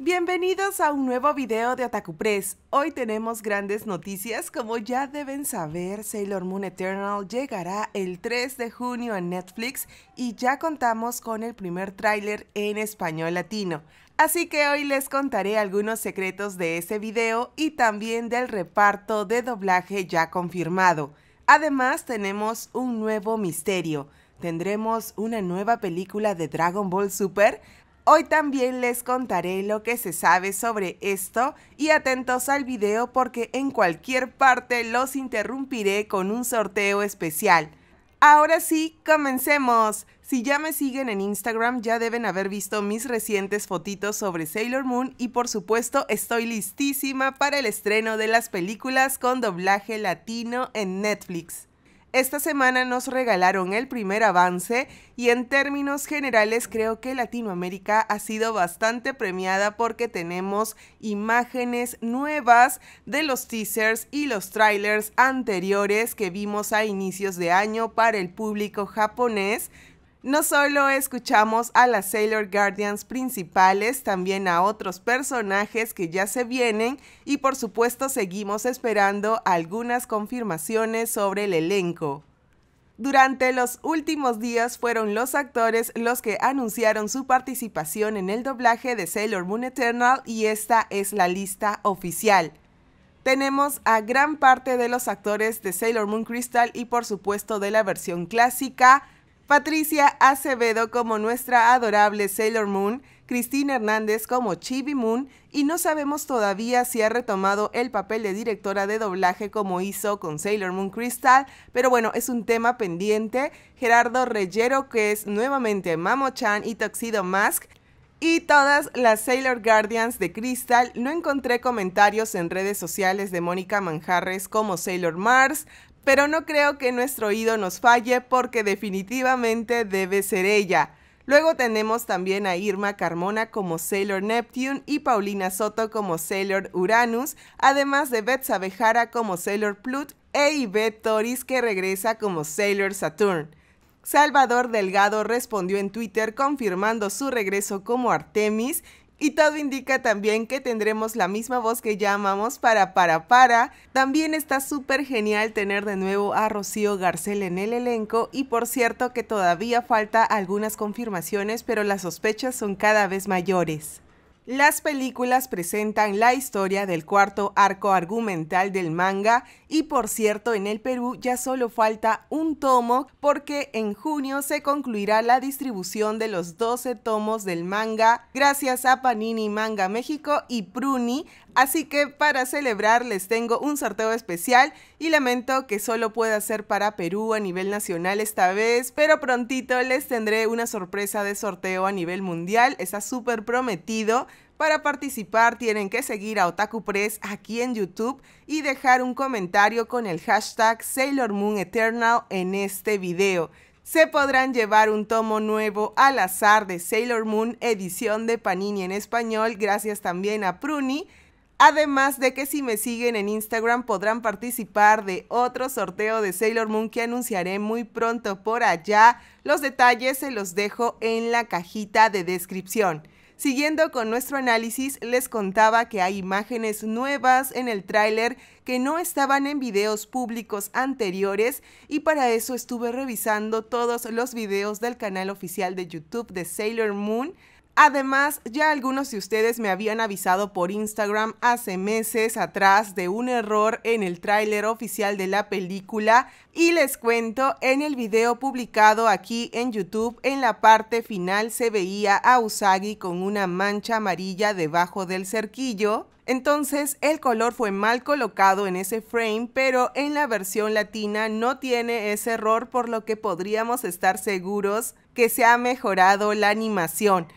Bienvenidos a un nuevo video de Otaku Hoy tenemos grandes noticias. Como ya deben saber, Sailor Moon Eternal llegará el 3 de junio en Netflix y ya contamos con el primer tráiler en español latino. Así que hoy les contaré algunos secretos de ese video y también del reparto de doblaje ya confirmado. Además tenemos un nuevo misterio. ¿Tendremos una nueva película de Dragon Ball Super? Hoy también les contaré lo que se sabe sobre esto y atentos al video porque en cualquier parte los interrumpiré con un sorteo especial. Ahora sí, comencemos. Si ya me siguen en Instagram ya deben haber visto mis recientes fotitos sobre Sailor Moon y por supuesto estoy listísima para el estreno de las películas con doblaje latino en Netflix. Esta semana nos regalaron el primer avance y en términos generales creo que Latinoamérica ha sido bastante premiada porque tenemos imágenes nuevas de los teasers y los trailers anteriores que vimos a inicios de año para el público japonés no solo escuchamos a las Sailor Guardians principales, también a otros personajes que ya se vienen y por supuesto seguimos esperando algunas confirmaciones sobre el elenco. Durante los últimos días fueron los actores los que anunciaron su participación en el doblaje de Sailor Moon Eternal y esta es la lista oficial. Tenemos a gran parte de los actores de Sailor Moon Crystal y por supuesto de la versión clásica, Patricia Acevedo como nuestra adorable Sailor Moon, Cristina Hernández como Chibi Moon y no sabemos todavía si ha retomado el papel de directora de doblaje como hizo con Sailor Moon Crystal, pero bueno, es un tema pendiente. Gerardo Reyero que es nuevamente Mamo-chan y Toxido Mask, y todas las Sailor Guardians de Crystal, no encontré comentarios en redes sociales de Mónica Manjarres como Sailor Mars, pero no creo que nuestro oído nos falle porque definitivamente debe ser ella. Luego tenemos también a Irma Carmona como Sailor Neptune y Paulina Soto como Sailor Uranus, además de Beth Sabejara como Sailor Plut e Yvette Toris que regresa como Sailor Saturn. Salvador Delgado respondió en Twitter confirmando su regreso como Artemis y todo indica también que tendremos la misma voz que llamamos para Para Para. También está súper genial tener de nuevo a Rocío Garcel en el elenco y por cierto que todavía falta algunas confirmaciones, pero las sospechas son cada vez mayores. Las películas presentan la historia del cuarto arco argumental del manga y por cierto en el Perú ya solo falta un tomo porque en junio se concluirá la distribución de los 12 tomos del manga gracias a Panini Manga México y Pruni, así que para celebrar les tengo un sorteo especial y lamento que solo pueda ser para Perú a nivel nacional esta vez, pero prontito les tendré una sorpresa de sorteo a nivel mundial, está súper prometido para participar tienen que seguir a Otaku Press aquí en YouTube y dejar un comentario con el hashtag Sailor Moon Eternal en este video. Se podrán llevar un tomo nuevo al azar de Sailor Moon edición de Panini en español gracias también a Pruni. Además de que si me siguen en Instagram podrán participar de otro sorteo de Sailor Moon que anunciaré muy pronto por allá. Los detalles se los dejo en la cajita de descripción. Siguiendo con nuestro análisis, les contaba que hay imágenes nuevas en el tráiler que no estaban en videos públicos anteriores y para eso estuve revisando todos los videos del canal oficial de YouTube de Sailor Moon Además, ya algunos de ustedes me habían avisado por Instagram hace meses atrás de un error en el tráiler oficial de la película y les cuento, en el video publicado aquí en YouTube, en la parte final se veía a Usagi con una mancha amarilla debajo del cerquillo. Entonces el color fue mal colocado en ese frame, pero en la versión latina no tiene ese error por lo que podríamos estar seguros que se ha mejorado la animación.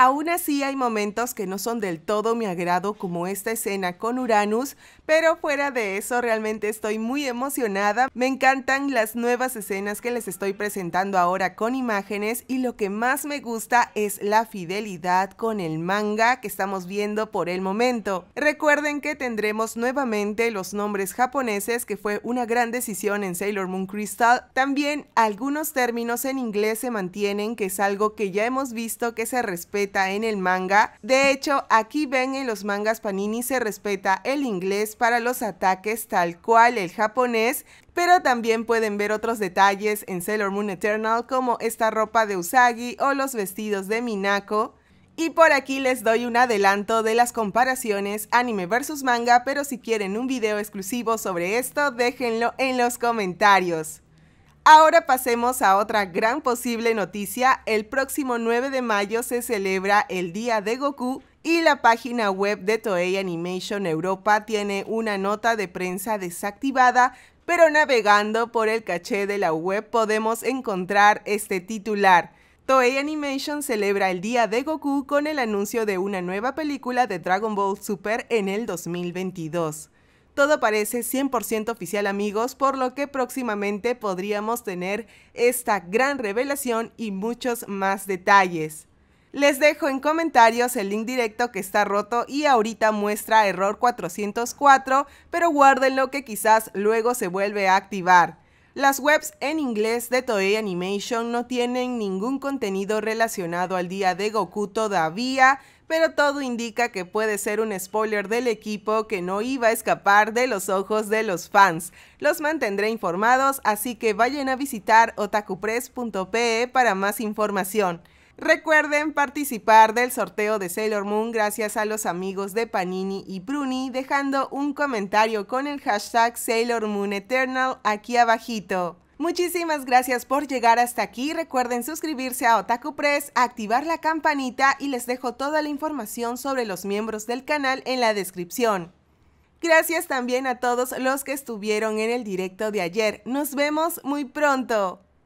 Aún así hay momentos que no son del todo mi agrado como esta escena con Uranus, pero fuera de eso realmente estoy muy emocionada. Me encantan las nuevas escenas que les estoy presentando ahora con imágenes y lo que más me gusta es la fidelidad con el manga que estamos viendo por el momento. Recuerden que tendremos nuevamente los nombres japoneses que fue una gran decisión en Sailor Moon Crystal. También algunos términos en inglés se mantienen que es algo que ya hemos visto que se respeta en el manga. De hecho, aquí ven en los mangas Panini se respeta el inglés para los ataques tal cual el japonés, pero también pueden ver otros detalles en Sailor Moon Eternal como esta ropa de Usagi o los vestidos de Minako. Y por aquí les doy un adelanto de las comparaciones anime versus manga, pero si quieren un video exclusivo sobre esto, déjenlo en los comentarios. Ahora pasemos a otra gran posible noticia. El próximo 9 de mayo se celebra el Día de Goku y la página web de Toei Animation Europa tiene una nota de prensa desactivada, pero navegando por el caché de la web podemos encontrar este titular. Toei Animation celebra el Día de Goku con el anuncio de una nueva película de Dragon Ball Super en el 2022. Todo parece 100% oficial amigos, por lo que próximamente podríamos tener esta gran revelación y muchos más detalles. Les dejo en comentarios el link directo que está roto y ahorita muestra error 404, pero guárdenlo que quizás luego se vuelve a activar. Las webs en inglés de Toei Animation no tienen ningún contenido relacionado al día de Goku todavía, pero todo indica que puede ser un spoiler del equipo que no iba a escapar de los ojos de los fans. Los mantendré informados, así que vayan a visitar otakupress.pe para más información. Recuerden participar del sorteo de Sailor Moon gracias a los amigos de Panini y Bruni dejando un comentario con el hashtag Sailor Moon Eternal aquí abajito. Muchísimas gracias por llegar hasta aquí. Recuerden suscribirse a Otaku Press, activar la campanita y les dejo toda la información sobre los miembros del canal en la descripción. Gracias también a todos los que estuvieron en el directo de ayer. Nos vemos muy pronto.